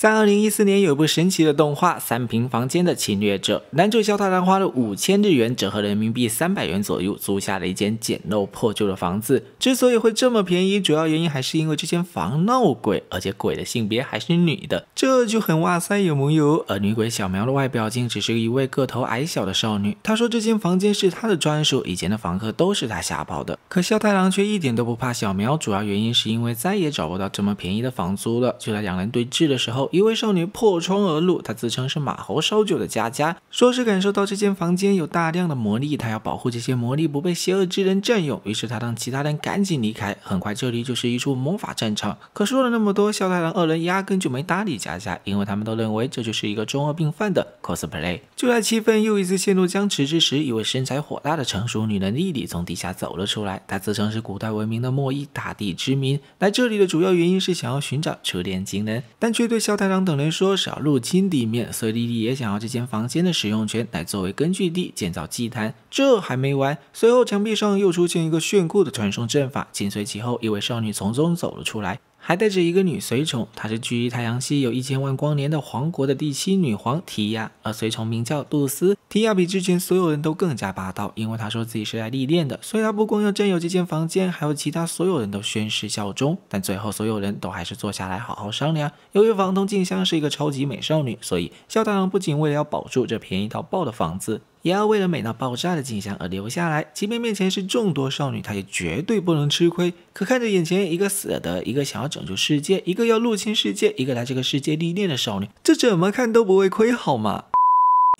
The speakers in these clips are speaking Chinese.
在二零一四年，有一部神奇的动画《三平房间的侵略者》，男主小太郎花了五千日元，折合人民币三百元左右租下了一间简陋破旧的房子。之所以会这么便宜，主要原因还是因为这间房闹鬼，而且鬼的性别还是女的，这就很哇塞，有木有？而女鬼小苗的外表竟只是一位个头矮小的少女。她说这间房间是她的专属，以前的房客都是她吓跑的。可小太郎却一点都不怕小苗，主要原因是因为再也找不到这么便宜的房租了。就在两人对峙的时候，一位少女破窗而入，她自称是马猴烧酒的佳佳，说是感受到这间房间有大量的魔力，她要保护这些魔力不被邪恶之人占用，于是她让其他人赶紧离开。很快，这里就是一处魔法战场。可说了那么多，笑太郎二人压根就没搭理佳佳，因为他们都认为这就是一个中二病犯的 cosplay。就在气氛又一次陷入僵持之时，一位身材火大的成熟女人莉莉从地下走了出来，她自称是古代文明的莫伊大地之民，来这里的主要原因是想要寻找触电情人，但却对笑。大郎等人说：“是要入侵地面，所以莉莉也想要这间房间的使用权，来作为根据地建造祭坛。”这还没完，随后墙壁上又出现一个炫酷的传送阵法，紧随其后，一位少女从中走了出来。还带着一个女随从，她是距离太阳系有一千万光年的皇国的第七女皇提亚，而随从名叫杜斯。提亚比之前所有人都更加霸道，因为她说自己是来历练的，所以她不光要占有这间房间，还要其他所有人都宣誓效忠。但最后所有人都还是坐下来好好商量。由于房东静香是一个超级美少女，所以肖大郎不仅为了要保住这便宜到爆的房子。也要为了美到爆炸的景象而留下来，即便面前是众多少女，她也绝对不能吃亏。可看着眼前一个死的，一个想要拯救世界，一个要入侵世界，一个来这个世界历练的少女，这怎么看都不会亏，好吗？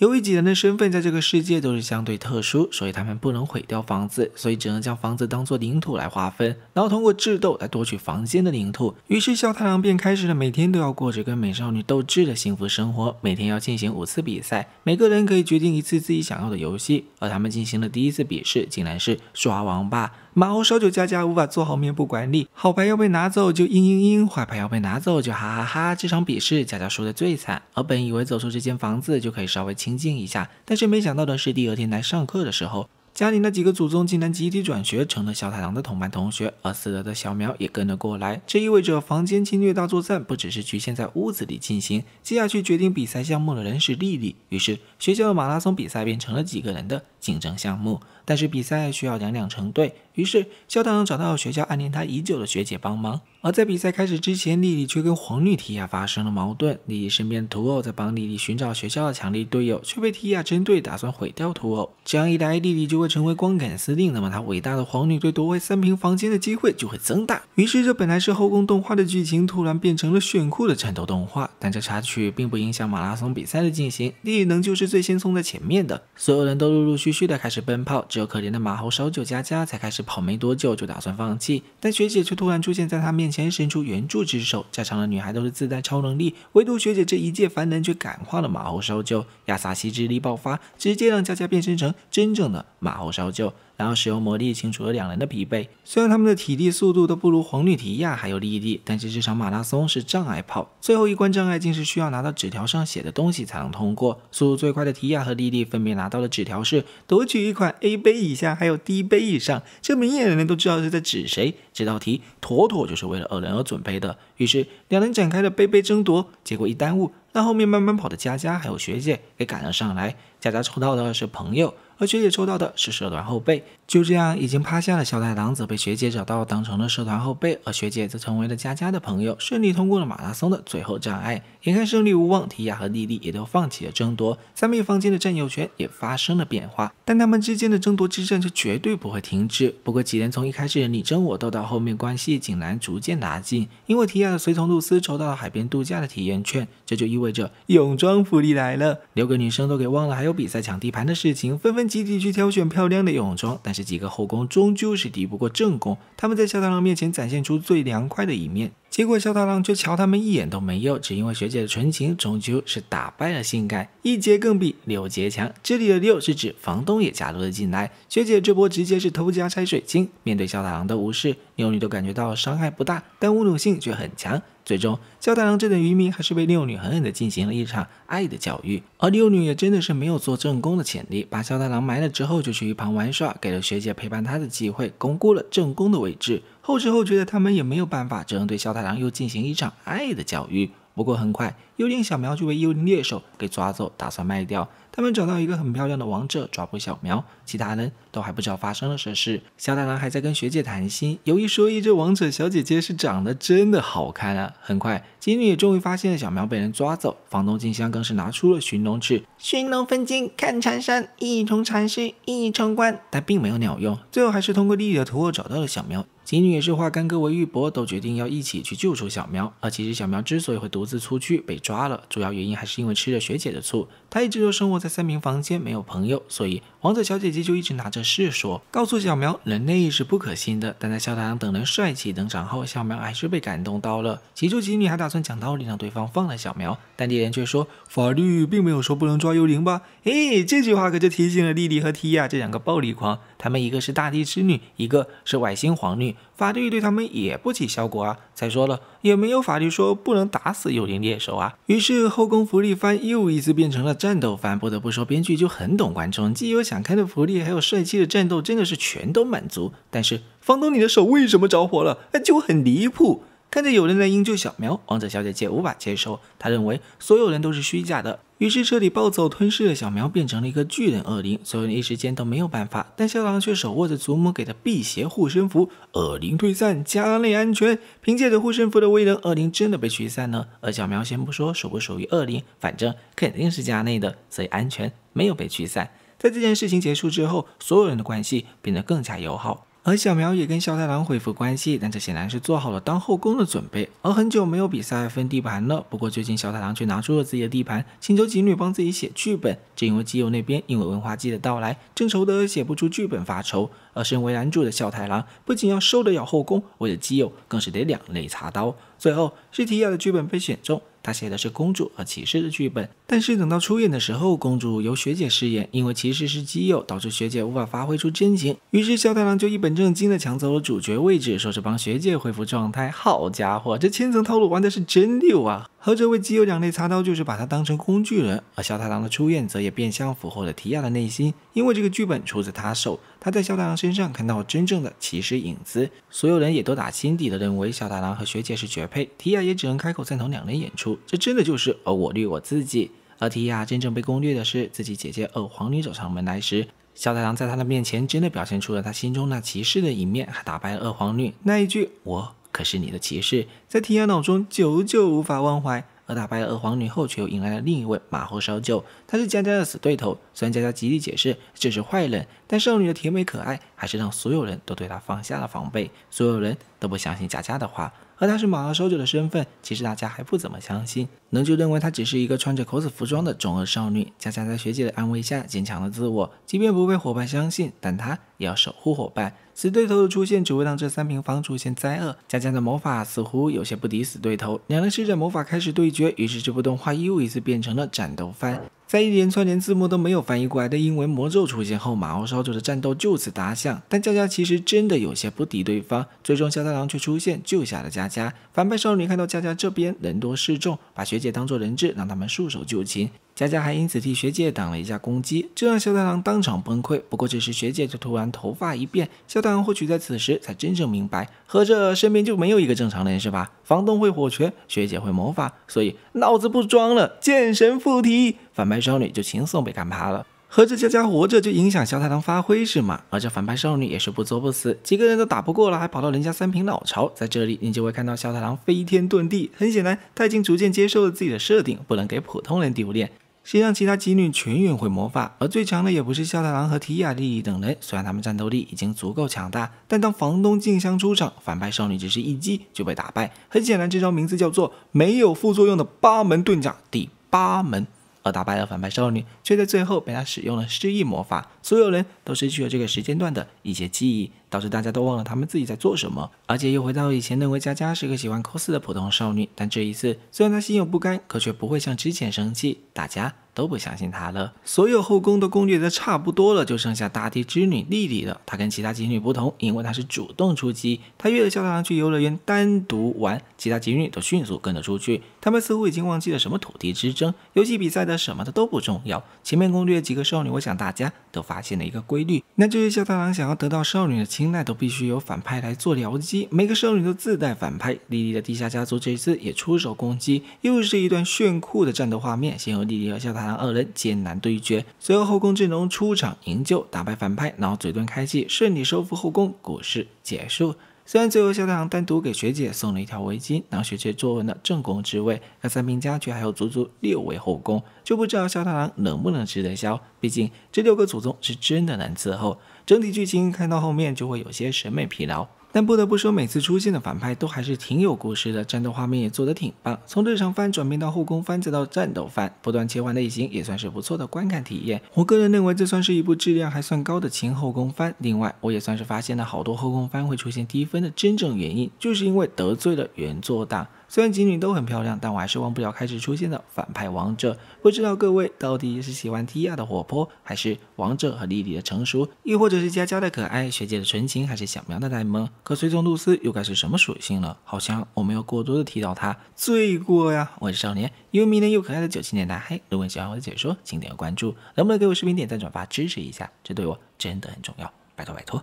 由于几人的身份在这个世界都是相对特殊，所以他们不能毁掉房子，所以只能将房子当做领土来划分，然后通过智斗来夺取房间的领土。于是小太郎便开始了每天都要过着跟美少女斗智的幸福生活，每天要进行五次比赛，每个人可以决定一次自己想要的游戏。而他们进行了第一次比试，竟然是刷王八。马猴烧酒，佳佳无法做好面部管理，好牌要被拿走就嘤嘤嘤，坏牌要被拿走就哈哈哈。这场比试，佳佳输的最惨。而本以为走出这间房子就可以稍微清静一下，但是没想到的是，第二天来上课的时候。家里那几个祖宗竟然集体转学，成了小太郎的同班同学，而死了的小苗也跟了过来。这意味着房间侵略大作战不只是局限在屋子里进行。接下去决定比赛项目的人是莉莉，于是学校的马拉松比赛变成了几个人的竞争项目。但是比赛需要两两成对，于是小太郎找到学校暗恋他已久的学姐帮忙。而在比赛开始之前，莉莉却跟黄女提亚发生了矛盾。莉莉身边的图偶在帮莉莉寻找学校的强力队友，却被提亚针对，打算毁掉图偶。这样一来，莉莉就。会成为光杆司令，那么他伟大的皇女对夺回三平房间的机会就会增大。于是，这本来是后宫动画的剧情，突然变成了炫酷的战斗动画。但这插曲并不影响马拉松比赛的进行。丽能就是最先冲在前面的，所有人都陆陆续续的开始奔跑，只有可怜的马猴烧酒佳佳才开始跑，没多久就打算放弃。但学姐却突然出现在他面前，伸出援助之手。在场的女孩都是自带超能力，唯独学姐这一介凡人却感化了马猴烧酒，亚萨西之力爆发，直接让佳佳变身成真正的马。大口烧酒，然后使用魔力清除了两人的疲惫。虽然他们的体力、速度都不如黄绿提亚还有莉莉，但是这场马拉松是障碍跑，最后一关障碍竟是需要拿到纸条上写的东西才能通过。速度最快的提亚和莉莉分别拿到了纸条，是夺取一款 A 杯以下还有 D 杯以上。这明眼人都知道是在指谁。这道题妥妥就是为了二人而准备的。于是两人展开了杯杯争夺，结果一耽误，让后面慢慢跑的佳佳还有学姐给赶了上来。佳佳抽到的是朋友。而且也抽到的是社团后辈。就这样，已经趴下的小太郎则被学姐找到，当成了社团后辈，而学姐则成为了佳佳的朋友，顺利通过了马拉松的最后障碍。眼看胜利无望，提亚和莉莉也都放弃了争夺，三面房间的占有权也发生了变化。但他们之间的争夺之战却绝对不会停止。不过，几人从一开始的你争我斗到后面关系竟然逐渐拉近。因为提亚的随从露丝抽到了海边度假的体验券，这就意味着泳装福利来了。六个女生都给忘了还有比赛抢地盘的事情，纷纷集体去挑选漂亮的泳装，但是。这几个后宫终究是敌不过正宫，他们在萧太郎面前展现出最凉快的一面。结果小太郎却瞧他们一眼都没有，只因为学姐的纯情终究是打败了性感，一劫更比六劫强。这里的六是指房东也加入了进来。学姐这波直接是偷家拆水晶。面对小太郎的无视，六女都感觉到伤害不大，但侮辱性却很强。最终，小太郎这等愚民还是被六女狠狠地进行了一场爱的教育。而六女也真的是没有做正宫的潜力，把小太郎埋了之后，就去一旁玩耍，给了学姐陪伴他的机会，巩固了正宫的位置。后知后觉的他们也没有办法，只能对小太郎又进行一场爱的教育。不过很快，幽灵小苗就被幽灵猎手给抓走，打算卖掉。他们找到一个很漂亮的王者抓捕小苗，其他人都还不知道发生了什么事。小太郎还在跟学姐谈心，有一说一，这王者小姐姐是长得真的好看啊。很快，金女也终于发现了小苗被人抓走，房东静香更是拿出了寻龙尺，寻龙分金，看缠山，一重缠身一重关，但并没有鸟用。最后还是通过莉莉的托找到了小苗。吉女也是化干戈为玉帛，都决定要一起去救出小苗。而其实小苗之所以会独自出去被抓了，主要原因还是因为吃了学姐的醋。她一直都生活在三明房间，没有朋友，所以王者小姐姐就一直拿着事说，告诉小苗人类是不可信的。但在太郎等人帅气登场后，小苗还是被感动到了。起初吉女还打算讲道理让对方放了小苗，但猎人却说法律并没有说不能抓幽灵吧？哎，这句话可就提醒了弟弟和提亚这两个暴力狂，他们一个是大地之女，一个是外星皇女。法律对他们也不起效果啊！再说了，也没有法律说不能打死幽灵猎手啊。于是后宫福利番又一次变成了战斗番。不得不说，编剧就很懂观众，既有想看的福利，还有帅气的战斗，真的是全都满足。但是房东，你的手为什么着火了？就很离谱。看着有人在营救小苗，王者小姐姐无法接受。她认为所有人都是虚假的，于是彻底暴走，吞噬了小苗，变成了一个巨人恶灵。所有人一时间都没有办法，但校长却手握着祖母给的辟邪护身符，恶灵退散，家内安全。凭借着护身符的威能，恶灵真的被驱散了。而小苗先不说属不属于恶灵，反正肯定是家内的，所以安全没有被驱散。在这件事情结束之后，所有人的关系变得更加友好。而小苗也跟小太郎恢复关系，但这显然是做好了当后宫的准备。而很久没有比赛分地盘了，不过最近小太郎却拿出了自己的地盘，请求吉女帮自己写剧本。正因为基友那边因为文化祭的到来，正愁得写不出剧本发愁。而身为男主的小太郎不仅要受得了后宫，为了基友更是得两肋插刀。最后，是提亚的剧本被选中。他写的是公主和骑士的剧本，但是等到出演的时候，公主由学姐饰演，因为骑士是基友，导致学姐无法发挥出真情。于是小太郎就一本正经的抢走了主角位置，说是帮学姐恢复状态。好家伙，这千层套路玩的是真溜啊！和这位基友两肋插刀，就是把他当成工具人；而小太郎的出院，则也变相俘获了提亚的内心，因为这个剧本出自他手，他在小太郎身上看到真正的骑士影子。所有人也都打心底的认为小太郎和学姐是绝配，提亚也只能开口赞同两人演出。这真的就是而我虐我自己。而提亚真正被攻略的是自己姐姐恶皇女走上门来时，小太郎在他的面前真的表现出了他心中那骑士的一面，还打败了恶皇女那一句我。是你的骑士在提亚脑中久久无法忘怀。而打败了恶皇女后，却又迎来了另一位马后烧酒。她是佳佳的死对头，虽然佳佳极力解释这是坏人，但少女的甜美可爱还是让所有人都对她放下了防备。所有人都不相信佳佳的话，而她是马后烧酒的身份，其实大家还不怎么相信。能就认为她只是一个穿着 cos 服装的中二少女。佳佳在学姐的安慰下坚强了自我，即便不被伙伴相信，但她。也要守护伙伴，死对头的出现只会让这三平方出现灾厄。佳佳的魔法似乎有些不敌死对头，两人施展魔法开始对决，于是这部动画又一次变成了战斗番。在一连串连字幕都没有翻译过来的英文魔咒出现后，马猴烧酒的战斗就此打响。但佳佳其实真的有些不敌对方，最终小太郎却出现救下了佳佳。反派少女看到佳佳这边人多势众，把学姐当做人质，让他们束手就擒。佳佳还因此替学姐挡了一下攻击，这让肖太郎当场崩溃。不过这时学姐就突然头发一变，肖太郎或许在此时才真正明白，合着身边就没有一个正常人是吧？房东会火拳，学姐会魔法，所以脑子不装了，剑神附体，反派少女就轻松被干趴了。合着佳佳活着就影响肖太郎发挥是吗？而这反派少女也是不作不死，几个人都打不过了，还跑到人家三平老巢，在这里你就会看到肖太郎飞天遁地。很显然，他已经逐渐接受了自己的设定，不能给普通人丢脸。谁让其他几女全员会魔法，而最强的也不是笑太郎和提亚莉莉等人，虽然他们战斗力已经足够强大，但当房东静香出场，反派少女只是一击就被打败。很显然，这招名字叫做“没有副作用的八门遁甲”第八门。而打败了反派少女，却在最后被他使用了失忆魔法，所有人都失去了这个时间段的一些记忆，导致大家都忘了他们自己在做什么，而且又回到以前认为佳佳是个喜欢 cos 的普通少女。但这一次，虽然她心有不甘，可却不会像之前生气打架。都不相信他了。所有后宫都攻略都差不多了，就剩下大地之女莉莉了。她跟其他几女不同，因为她是主动出击。她约小太郎去游乐园单独玩，其他几女都迅速跟了出去。他们似乎已经忘记了什么土地之争、游戏比赛的什么的都不重要。前面攻略几个少女，我想大家都发现了一个规律，那就是小太郎想要得到少女的青睐，都必须有反派来做僚机。每个少女都自带反派。莉莉的地下家族这次也出手攻击，又是一段炫酷的战斗画面。先由莉莉和小太。大郎二人艰难对决，随后后宫阵容出场营救，打败反派，然后嘴遁开启，顺利收复后宫，故事结束。虽然最后小太郎单独给学姐送了一条围巾，让学姐坐稳了正宫之位，可三平家却还有足足六位后宫，就不知道小太郎能不能吃得消。毕竟这六个祖宗是真的难伺候，整体剧情看到后面就会有些审美疲劳。但不得不说，每次出现的反派都还是挺有故事的，战斗画面也做得挺棒。从日常番转变到后宫番再到战斗番，不断切换类型也算是不错的观看体验。我个人认为这算是一部质量还算高的前后宫番。另外，我也算是发现了好多后宫番会出现低分的真正原因，就是因为得罪了原作党。虽然景女都很漂亮，但我还是忘不了开始出现的反派王者。不知道各位到底是喜欢缇亚的活泼，还是王者和莉莉的成熟，亦或者是佳佳的可爱、学姐的纯情，还是小喵的呆萌？可随从露丝又该是什么属性了？好像我没有过多的提到她，罪过呀！我是少年，又迷人又可爱的九七年大黑。如果你喜欢我的解说，请点个关注，能不能给我视频点赞、转发支持一下？这对我真的很重要，拜托拜托！